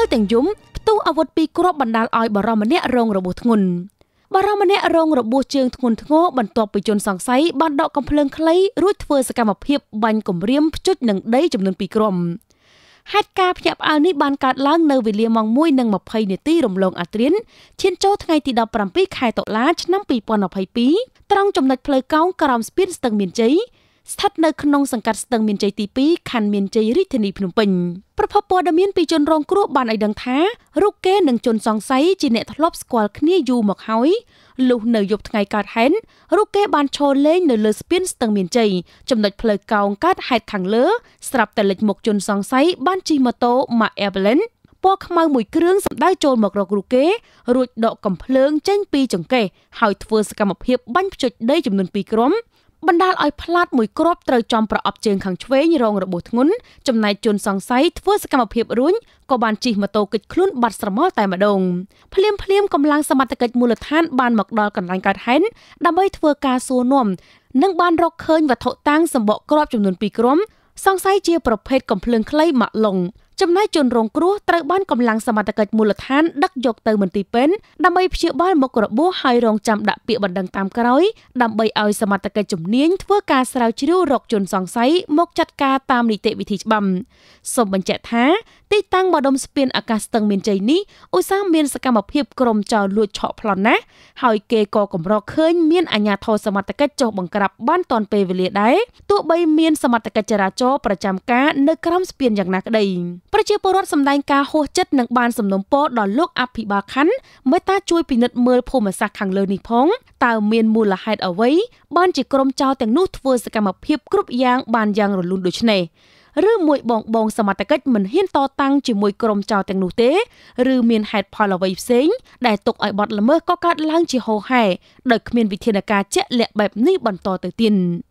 ពេលទាំងយំផ្ទុះអាវុធពីរគ្រាប់បណ្ដាលឲ្យបរមម្នាក់រងរបួសធ្ងន់បរមម្នាក់រងរបួសជើងធ្ងន់ធ្ងរបន្ទាប់ពីជនសង្ស័យបានដកកំភ្លើងខ្លីរួចធ្វើ សកម្មភាពបាញ់គំរាមផ្ជុចនឹងដីចំនួន2គ្រាប់ហេតុការភ្ញាក់ផ្អើលនេះបានកើតឡើងនៅវេលាម៉ោង1:20នាទីរំលងអាត្រៀនឈានចូលថ្ងៃទី17ខែតុលាឆ្នាំ2022ត្រង់ចំណុចផ្លូវកោងក្រោមស្ពាន ស្ទឹងមានជ័យស្ថិតនៅក្នុងសង្កាត់ស្ទឹងមានជ័យទី2ខណ្ឌមានជ័យរាជធានីភ្នំពេញប្រភពព័ត៌មានពីជនរងគ្រោះបានឲ្យដឹងថារូបគេនិងជនសង្ស័យជាអ្នកធ្លាប់ស្គាល់គ្នាយូរមកហើយលុះនៅយប់ថ្ងៃកើតហេតុរូបគេបានឈរលេងនៅលើស្ពានស្ទឹងមានជ័យចំណុចផ្លូវកោងកើតហេតុខាងលើស្រាប់តែលេចមុខជនសង្ស័យបានជិះម៉ូតូ Mark Evelyn ពណ៌ខ្មៅមួយគ្រឿងសម្ដៅចូលមករករូបគេរួចដកកំភ្លើងចេញពីចង្កេះហើយធ្វើសកម្មភាពបាញ់ភ្ជុចដីចំនួន2គ្រាប់បណ្ដាលឲ្យផ្លាតមួយគ្រាប់ត្រូវចំប្រអប់ជើងខាងឆ្វេងរងរបួសធ្ងន់ចំណែកជនសង្ស័យធ្វើសកម្មភាពរួញក៏បានជិះម៉ូតូគេចខ្លួនបាត់ស្រមោលតែម្ដងភ្លាមភ្លាមកម្លាំងសមត្ថកិច្ចមូលដ្ឋានបានមកដល់កន្លែងកើតហេតុដើម្បីធ្វើការសួរនាំនិងបានរកឃើញវត្ថុតាំងសម្បកគ្រាប់ចំនួន2គ្រាប់សង្ស័យជាប្រភេទកំភ្លើងខ្លីម៉ាក់ឡុងចំណែកជនរងគ្រោះត្រូវបានកម្លាំងសមត្ថកិច្ចមូលដ្ឋានដឹកយកទៅមន្ទីរពេទ្យដើម្បីព្យាបាលមុខរបួសហើយរងចាំដាក់ពាក្យបណ្ដឹងតាមក្រោយដើម្បីឲ្យសមត្ថកិច្ចជំនាញធ្វើការស្រាវជ្រាវរកជនសង្ស័យមកចាត់ការតាមនីតិវិធីច្បាប់សូមបញ្ជាក់ថា ទីតាំងម្ដុំស្ពានអាកាសស្ទឹងមានជ័យនេះឧស្សាហ៍មានសកម្មភាពក្រុមចោរលួចឆក់ប្លន់ណាស់ហើយគេក៏កម្រឃើញ មានអាជ្ញាធរសមត្ថកិច្ចចុះបង្ក្រាបបានទាន់ពេលវេលាដែរទោះបីមានសមត្ថកិច្ចចរាចរណ៍ប្រចាំការនៅក្រោមស្ពានយ៉ាងណាក្ដីប្រជាពលរដ្ឋសម្ដែងការហួសចិត្តនិងបានសំណូមពរដល់លោកអភិបាលខណ្ឌមេត្តាជួយពិនិត្យមើលភូមិសាស្ត្រខាងលើនេះផងតើមានមូលហេតុអ្វីបានជាក្រុមចោរទាំងនោះធ្វើសកម្មភាពគ្រប់យ៉ាងបានយ៉ាងរលូនដូចនេះឬមួយបងបងសមត្ថកិច្ចមិនហ៊ានតតាំងជាមួយក្រុមចោរទាំងនោះទេ ឬមានហេតុផលអ្វីផ្សេងដែលទុកឲ្យបាត់ល្មើសក៏កើតឡើងជាហូរហែដោយគ្មានវិធានការជាក់លាក់បែបនេះបន្តទៅទៀត